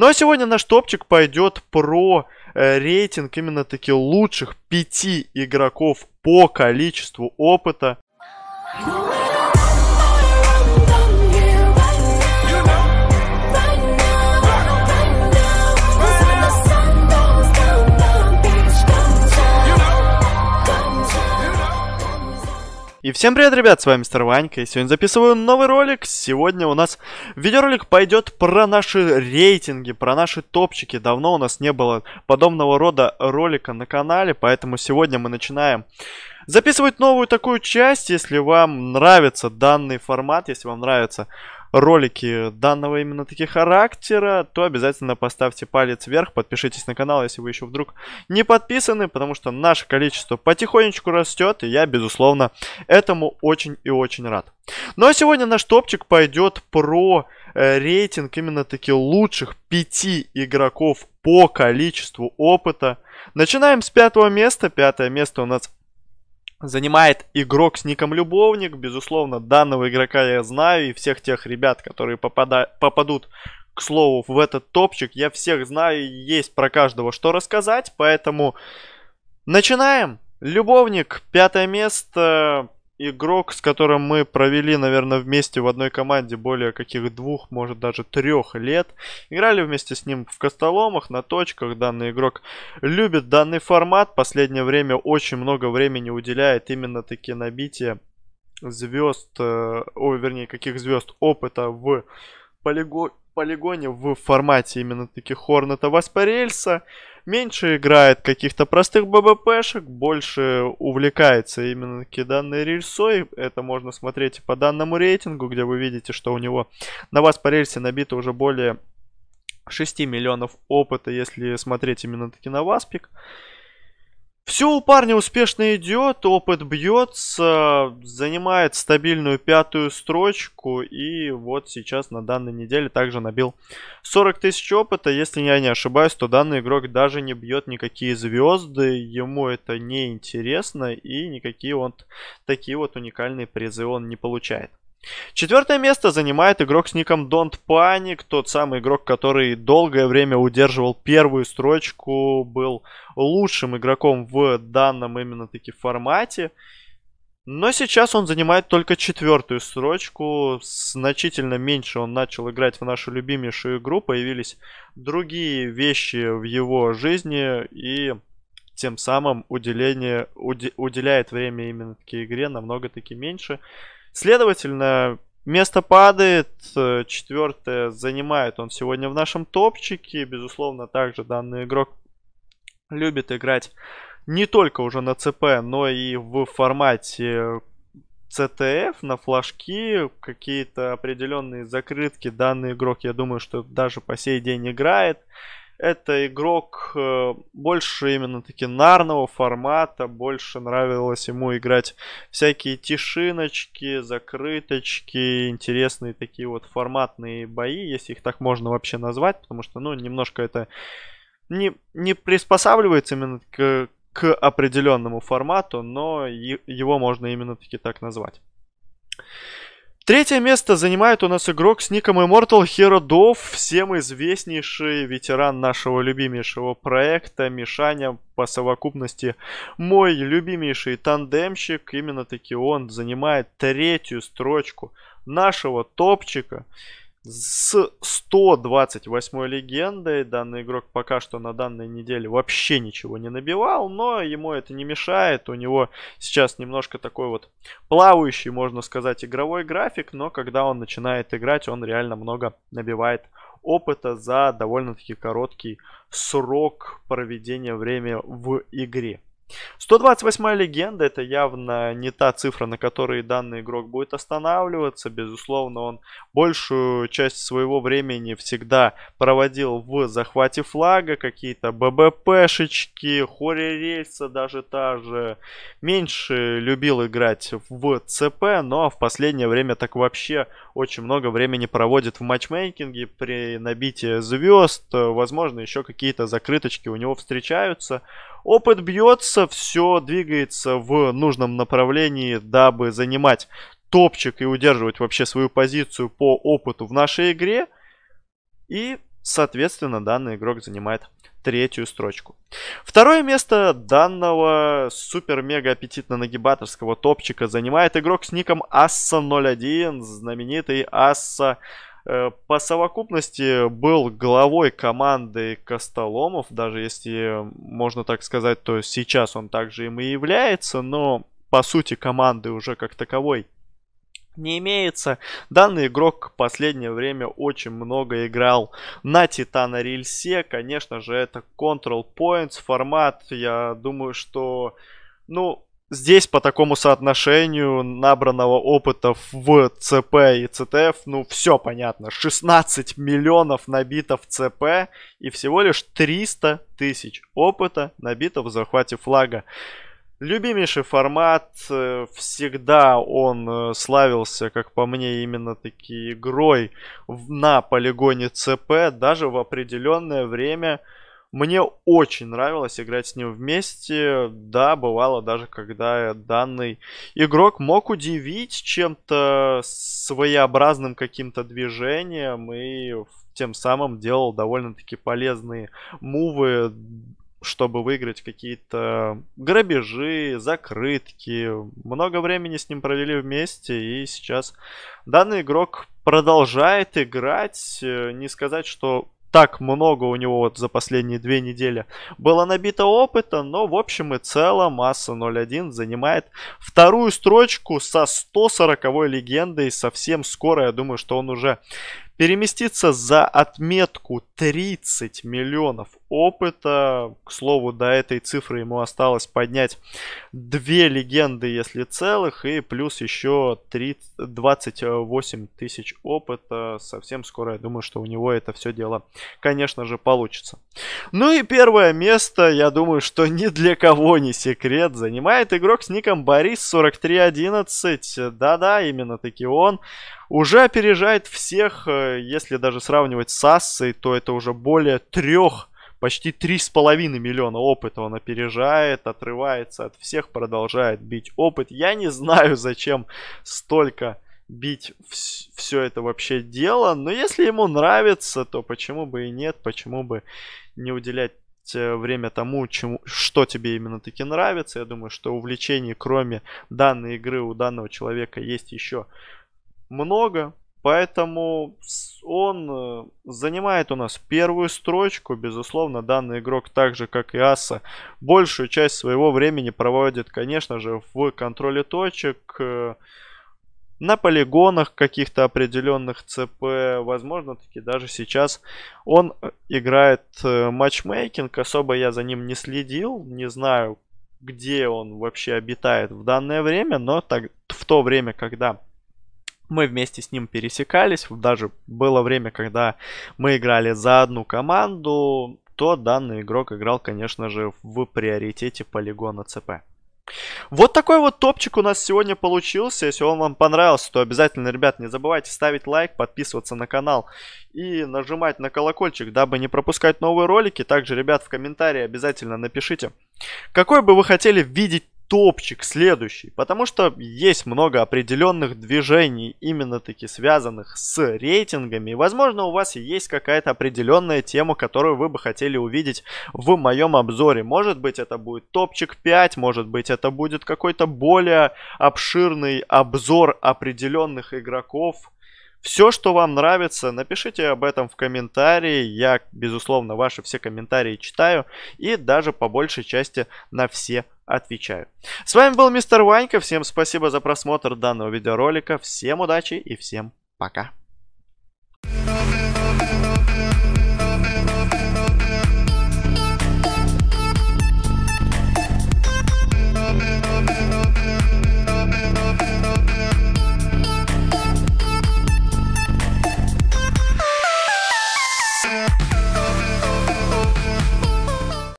Ну а сегодня наш топчик пойдет про э, рейтинг именно таки лучших пяти игроков по количеству опыта И всем привет, ребят, с вами Мистер Ванька, и сегодня записываю новый ролик. Сегодня у нас видеоролик пойдет про наши рейтинги, про наши топчики. Давно у нас не было подобного рода ролика на канале, поэтому сегодня мы начинаем записывать новую такую часть. Если вам нравится данный формат, если вам нравится ролики данного именно таки характера, то обязательно поставьте палец вверх, подпишитесь на канал, если вы еще вдруг не подписаны, потому что наше количество потихонечку растет, и я, безусловно, этому очень и очень рад. Ну а сегодня наш топчик пойдет про э, рейтинг именно таки лучших пяти игроков по количеству опыта. Начинаем с пятого места. Пятое место у нас занимает игрок с ником Любовник. Безусловно, данного игрока я знаю и всех тех ребят, которые попада... попадут, к слову, в этот топчик, я всех знаю и есть про каждого что рассказать, поэтому начинаем. Любовник, пятое место, игрок, с которым мы провели, наверное, вместе в одной команде более каких двух, может даже трех лет. Играли вместе с ним в костоломах, на точках. Данный игрок любит данный формат. Последнее время очень много времени уделяет именно таки набитие звезд, э, о, вернее, каких звезд опыта в полигоне полигоне в формате именно таких Хорнета Васпарельса. Меньше играет каких-то простых ББПшек, больше увлекается именно таки данной рельсой. Это можно смотреть и по данному рейтингу, где вы видите, что у него на вас по рельсе набито уже более 6 миллионов опыта, если смотреть именно таки на Васпик. Все у парня успешно идет, опыт бьется, занимает стабильную пятую строчку. И вот сейчас на данной неделе также набил 40 тысяч опыта. Если я не ошибаюсь, то данный игрок даже не бьет никакие звезды. Ему это не интересно и никакие вот такие вот уникальные призы он не получает. Четвертое место занимает игрок с ником Don't Panic, тот самый игрок, который долгое время удерживал первую строчку, был лучшим игроком в данном именно таки формате. Но сейчас он занимает только четвертую строчку, значительно меньше он начал играть в нашу любимейшую игру, появились другие вещи в его жизни и тем самым уделение, уди, уделяет время именно таки игре намного таки меньше. Следовательно, Место падает, э, четвертое занимает он сегодня в нашем топчике. Безусловно, также данный игрок любит играть не только уже на ЦП, но и в формате CTF на флажки, какие-то определенные закрытки. Данный игрок, я думаю, что даже по сей день играет это игрок э, больше именно таки нарного формата, больше нравилось ему играть всякие тишиночки, закрыточки, интересные такие вот форматные бои, если их так можно вообще назвать, потому что, ну, немножко это не, не приспосабливается именно к, к определенному формату, но его можно именно таки так назвать. Третье место занимает у нас игрок с ником Immortal Hero Dove, всем известнейший ветеран нашего любимейшего проекта, Мишаня по совокупности мой любимейший тандемщик, именно таки он занимает третью строчку нашего топчика с 128 легендой. Данный игрок пока что на данной неделе вообще ничего не набивал, но ему это не мешает. У него сейчас немножко такой вот плавающий, можно сказать, игровой график, но когда он начинает играть, он реально много набивает опыта за довольно-таки короткий срок проведения времени в игре. 128 легенда это явно не та цифра, на которой данный игрок будет останавливаться. Безусловно, он большую часть своего времени всегда проводил в захвате флага, какие-то ББПшечки, хоре рельса даже та же. Меньше любил играть в ЦП, но в последнее время так вообще очень много времени проводит в матчмейкинге при набитии звезд. Возможно, еще какие-то закрыточки у него встречаются. Опыт бьется, движется, все двигается в нужном направлении, дабы занимать топчик и удерживать вообще свою позицию по опыту в нашей игре. И, соответственно, данный игрок занимает третью строчку. Второе место данного супер-мега аппетитно нагибаторского топчика занимает игрок с ником Асса 01, знаменитый Асса Э, по совокупности был главой команды Костоломов, даже если можно так сказать, то сейчас он также им и является, но по сути команды уже как таковой не имеется. Данный игрок в последнее время очень много играл на Титана Рельсе. Конечно же, это Control Points формат. Я думаю, что, ну, Здесь по такому соотношению набранного опыта в ЦП и ЦТФ, ну, все понятно. 16 миллионов набито в ЦП и всего лишь 300 тысяч опыта набито в захвате флага. Любимейший формат, э, всегда он э, славился, как по мне, именно таки игрой на полигоне ЦП, даже в определенное время мне очень нравилось играть с ним вместе. Да, бывало даже, когда данный игрок мог удивить чем-то своеобразным каким-то движением и тем самым делал довольно-таки полезные мувы, чтобы выиграть какие-то грабежи, закрытки. Много времени с ним провели вместе, и сейчас данный игрок продолжает играть. Э, не сказать, что так много у него вот за последние две недели было набито опыта, но в общем и целом масса 0.1 занимает вторую строчку со 140 легендой. Совсем скоро, я думаю, что он уже переместиться за отметку 30 миллионов опыта. К слову, до этой цифры ему осталось поднять две легенды, если целых, и плюс еще 30, 28 тысяч опыта. Совсем скоро, я думаю, что у него это все дело, конечно же, получится. Ну и первое место, я думаю, что ни для кого не секрет, занимает игрок с ником Борис 4311. Да-да, именно таки он уже опережает всех э, Э, если даже сравнивать с Ассой, то это уже более трех, почти три с половиной миллиона опыта он опережает, отрывается от всех, продолжает бить опыт. Я не знаю, зачем столько бить все это вообще дело, но если ему нравится, то почему бы и нет, почему бы не уделять э, время тому, чему, что тебе именно таки нравится. Я думаю, что увлечений, кроме данной игры, у данного человека есть еще много. Поэтому он э, занимает у нас первую строчку. Безусловно, данный игрок, так же как и Аса, большую часть своего времени проводит, конечно же, в контроле точек, э, на полигонах каких-то определенных ЦП. Возможно, таки даже сейчас он э, играет матчмейкинг. Особо я за ним не следил, не знаю, где он вообще обитает в данное время, но так, в то время, когда мы вместе с ним пересекались, даже было время, когда мы играли за одну команду, то данный игрок играл, конечно же, в приоритете полигона ЦП. Вот такой вот топчик у нас сегодня получился. Если он вам понравился, то обязательно, ребят, не забывайте ставить лайк, подписываться на канал и нажимать на колокольчик, дабы не пропускать новые ролики. Также, ребят, в комментарии обязательно напишите, какой бы вы хотели видеть топчик следующий, потому что есть много определенных движений, именно таки связанных с рейтингами. возможно, у вас есть какая-то определенная тема, которую вы бы хотели увидеть в моем обзоре. Может быть, это будет топчик 5, может быть, это будет какой-то более обширный обзор определенных игроков все, что вам нравится, напишите об этом в комментарии. Я, безусловно, ваши все комментарии читаю и даже по большей части на все отвечаю. С вами был мистер Ванька. Всем спасибо за просмотр данного видеоролика. Всем удачи и всем пока.